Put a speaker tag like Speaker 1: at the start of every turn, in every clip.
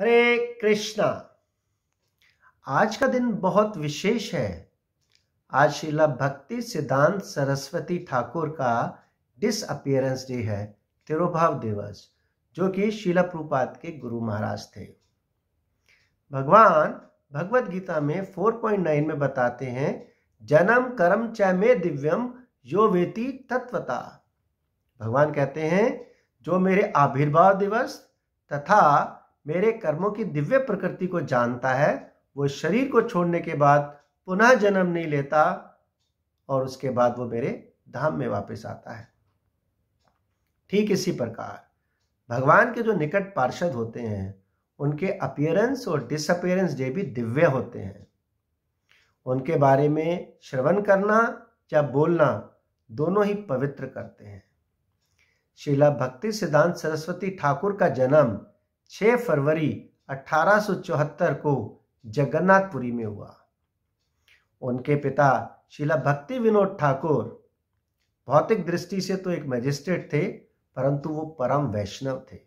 Speaker 1: हरे कृष्णा आज का दिन बहुत विशेष है आज शिला भक्ति सिद्धांत सरस्वती ठाकुर का डिसअपियरेंस डे है तिरुभाव दिवस जो कि शिला प्रपात के गुरु महाराज थे भगवान भगवत गीता में 4.9 में बताते हैं जन्म कर्म च में दिव्यम यो वेति तत्वता भगवान कहते हैं जो मेरे आविर्भाव दिवस तथा मेरे कर्मों की दिव्य प्रकृति को जानता है वो शरीर को छोड़ने के बाद पुनः जन्म नहीं लेता और उसके बाद वो मेरे धाम में वापस आता है ठीक इसी प्रकार भगवान के जो निकट पार्षद होते हैं उनके अपियरेंस और डिसअपियरेंस ये भी दिव्य होते हैं उनके बारे में श्रवण करना या बोलना दोनों ही पवित्र करते हैं शिला भक्ति सिद्धांत सरस्वती ठाकुर का जन्म 6 फरवरी 1874 को जगन्नाथपुरी में हुआ उनके पिता शिला भक्ति विनोद ठाकुर भौतिक दृष्टि से तो एक मजिस्ट्रेट थे परंतु वो परम वैष्णव थे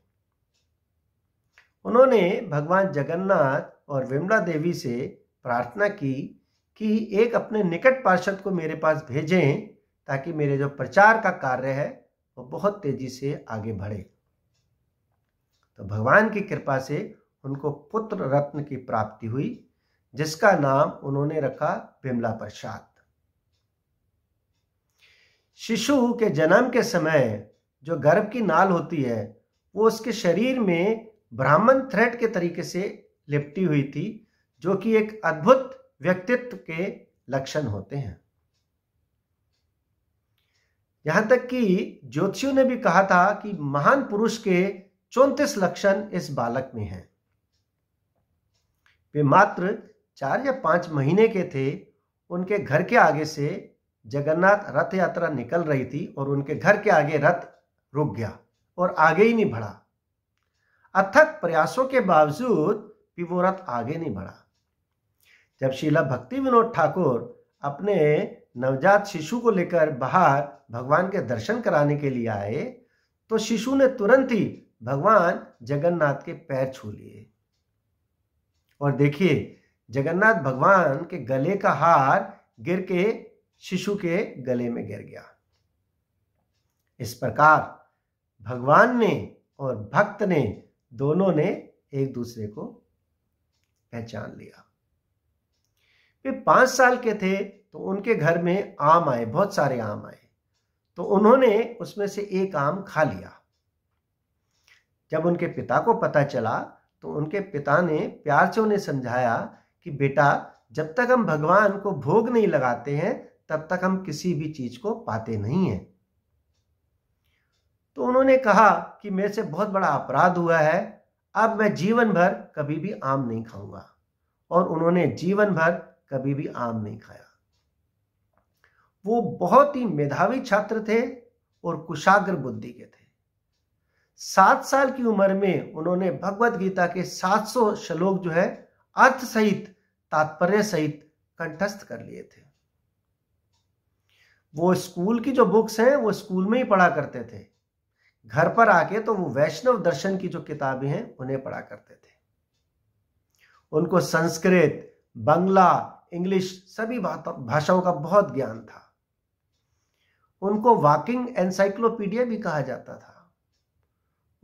Speaker 1: उन्होंने भगवान जगन्नाथ और विमला देवी से प्रार्थना की कि एक अपने निकट पार्षद को मेरे पास भेजें ताकि मेरे जो प्रचार का कार्य है वो बहुत तेजी से आगे बढ़े तो भगवान की कृपा से उनको पुत्र रत्न की प्राप्ति हुई जिसका नाम उन्होंने रखा विमला प्रसाद शिशु के जन्म के समय जो गर्भ की नाल होती है वो उसके शरीर में ब्राह्मण थ्रेड के तरीके से लिपटी हुई थी जो कि एक अद्भुत व्यक्तित्व के लक्षण होते हैं यहां तक कि ज्योतिषियों ने भी कहा था कि महान पुरुष के चौंतीस लक्षण इस बालक में हैं वे मात्र चार या पांच महीने के थे उनके घर के आगे से जगन्नाथ रथ यात्रा निकल रही थी और उनके घर के आगे रथ रुक गया और आगे ही नहीं बढ़ा अथक प्रयासों के बावजूद भी वो रथ आगे नहीं बढ़ा जब शीला भक्ति विनोद ठाकुर अपने नवजात शिशु को लेकर बाहर भगवान के दर्शन कराने के लिए आए तो शिशु ने तुरंत ही भगवान जगन्नाथ के पैर छू लिए और देखिए जगन्नाथ भगवान के गले का हार गिर के शिशु के गले में गिर गया इस प्रकार भगवान ने और भक्त ने दोनों ने एक दूसरे को पहचान लिया वे पांच साल के थे तो उनके घर में आम आए बहुत सारे आम आए तो उन्होंने उसमें से एक आम खा लिया जब उनके पिता को पता चला तो उनके पिता ने प्यार से उन्हें समझाया कि बेटा जब तक हम भगवान को भोग नहीं लगाते हैं तब तक हम किसी भी चीज को पाते नहीं हैं तो उन्होंने कहा कि मेरे से बहुत बड़ा अपराध हुआ है अब मैं जीवन भर कभी भी आम नहीं खाऊंगा और उन्होंने जीवन भर कभी भी आम नहीं खाया वो बहुत ही मेधावी छात्र थे और कुशाग्र बुद्धि के थे सात साल की उम्र में उन्होंने भगवत गीता के 700 श्लोक जो है अर्थ सहित तात्पर्य सहित कंठस्थ कर लिए थे वो स्कूल की जो बुक्स हैं वो स्कूल में ही पढ़ा करते थे घर पर आके तो वो वैष्णव दर्शन की जो किताबें हैं उन्हें पढ़ा करते थे उनको संस्कृत बंगला इंग्लिश सभी भाषाओं का बहुत ज्ञान था उनको वॉकिंग एनसाइक्लोपीडिया भी कहा जाता था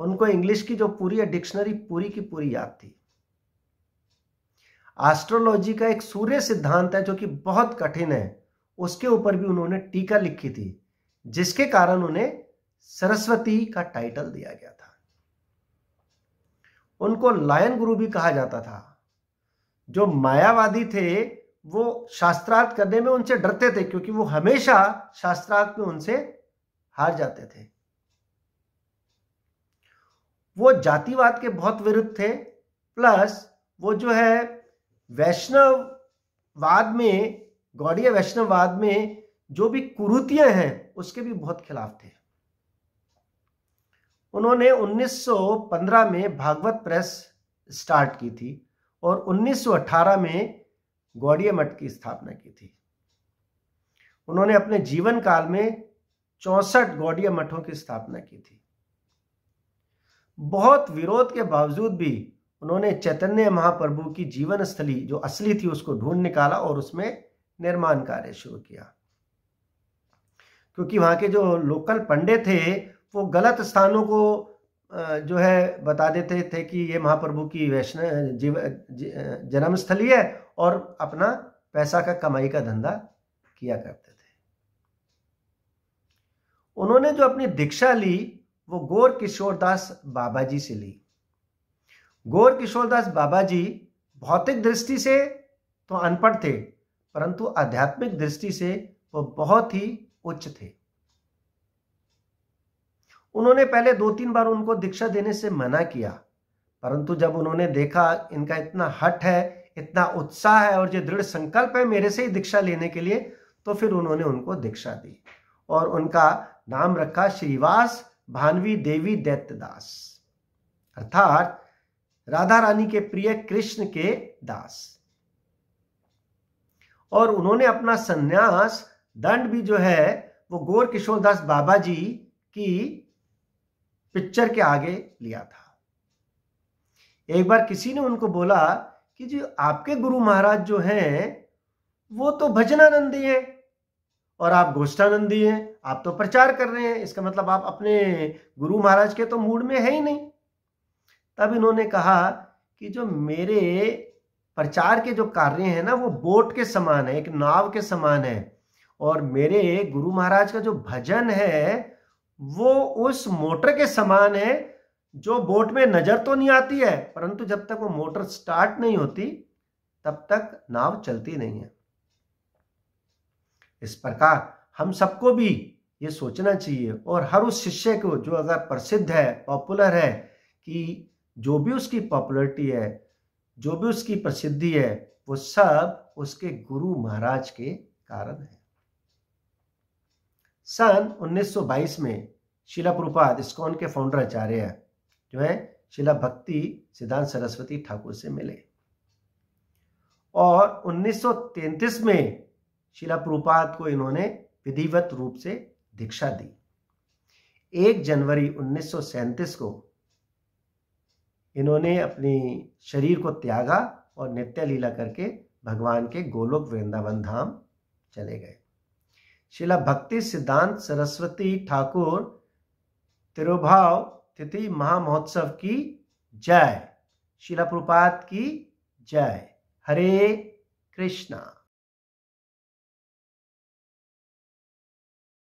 Speaker 1: उनको इंग्लिश की जो पूरी डिक्शनरी पूरी की पूरी याद थी एस्ट्रोलॉजी का एक सूर्य सिद्धांत है जो कि बहुत कठिन है उसके ऊपर भी उन्होंने टीका लिखी थी जिसके कारण उन्हें सरस्वती का टाइटल दिया गया था उनको लायन गुरु भी कहा जाता था जो मायावादी थे वो शास्त्रार्थ करने में उनसे डरते थे क्योंकि वो हमेशा शास्त्रार्थ में उनसे हार जाते थे वो जातिवाद के बहुत विरुद्ध थे प्लस वो जो है वैष्णववाद में गौड़ीय वैष्णववाद में जो भी कुरुतियां हैं उसके भी बहुत खिलाफ थे उन्होंने 1915 में भागवत प्रेस स्टार्ट की थी और 1918 में गौड़ीय मठ की स्थापना की थी उन्होंने अपने जीवन काल में चौसठ गौड़ीय मठों की स्थापना की थी बहुत विरोध के बावजूद भी उन्होंने चैतन्य महाप्रभु की जीवन स्थली जो असली थी उसको ढूंढ निकाला और उसमें निर्माण कार्य शुरू किया क्योंकि वहां के जो लोकल पंडे थे वो गलत स्थानों को जो है बता देते थे कि ये महाप्रभु की वैष्णव जीव जन्म स्थली है और अपना पैसा का कमाई का धंधा किया करते थे उन्होंने जो अपनी दीक्षा ली वो गौर किशोरदास बाबा जी से ली गौर किशोरदास बाबा जी भौतिक दृष्टि से तो अनपढ़ थे परंतु आध्यात्मिक दृष्टि से वो बहुत ही उच्च थे उन्होंने पहले दो तीन बार उनको दीक्षा देने से मना किया परंतु जब उन्होंने देखा इनका इतना हट है इतना उत्साह है और जो दृढ़ संकल्प है मेरे से ही दीक्षा लेने के लिए तो फिर उन्होंने उनको दीक्षा दी और उनका नाम रखा श्रीवास भानवी देवी दैत्यदास दास अर्थात राधा रानी के प्रिय कृष्ण के दास और उन्होंने अपना संन्यास दंड भी जो है वो गोर किशोर दास बाबा जी की पिक्चर के आगे लिया था एक बार किसी ने उनको बोला कि जी आपके गुरु महाराज जो हैं वो तो भजनानंदी हैं और आप गोष्ठानंदी हैं आप तो प्रचार कर रहे हैं इसका मतलब आप अपने गुरु महाराज के तो मूड में है ही नहीं तब इन्होंने कहा कि जो मेरे प्रचार के जो कार्य हैं ना वो बोट के समान है एक नाव के समान है और मेरे गुरु महाराज का जो भजन है वो उस मोटर के समान है जो बोट में नजर तो नहीं आती है परंतु जब तक वो मोटर स्टार्ट नहीं होती तब तक नाव चलती नहीं है इस प्रकार हम सबको भी ये सोचना चाहिए और हर उस शिष्य को जो अगर प्रसिद्ध है पॉपुलर है कि जो भी उसकी पॉपुलरिटी है जो भी उसकी प्रसिद्धि है वो सब उसके गुरु महाराज के कारण है सन 1922 में शिला प्रपात स्कॉन के फाउंडर आचार्य जो है शिला भक्ति सिद्धांत सरस्वती ठाकुर से मिले और 1933 में शिला प्रपात को इन्होंने विधिवत रूप से दीक्षा दी एक जनवरी उन्नीस को इन्होंने अपने शरीर को त्यागा और नित्य लीला करके भगवान के गोलोक वृंदावन धाम चले गए शिला भक्ति सिद्धांत सरस्वती ठाकुर तिरुभाव तिथि महामहोत्सव की जय शिला प्रपात की जय हरे कृष्णा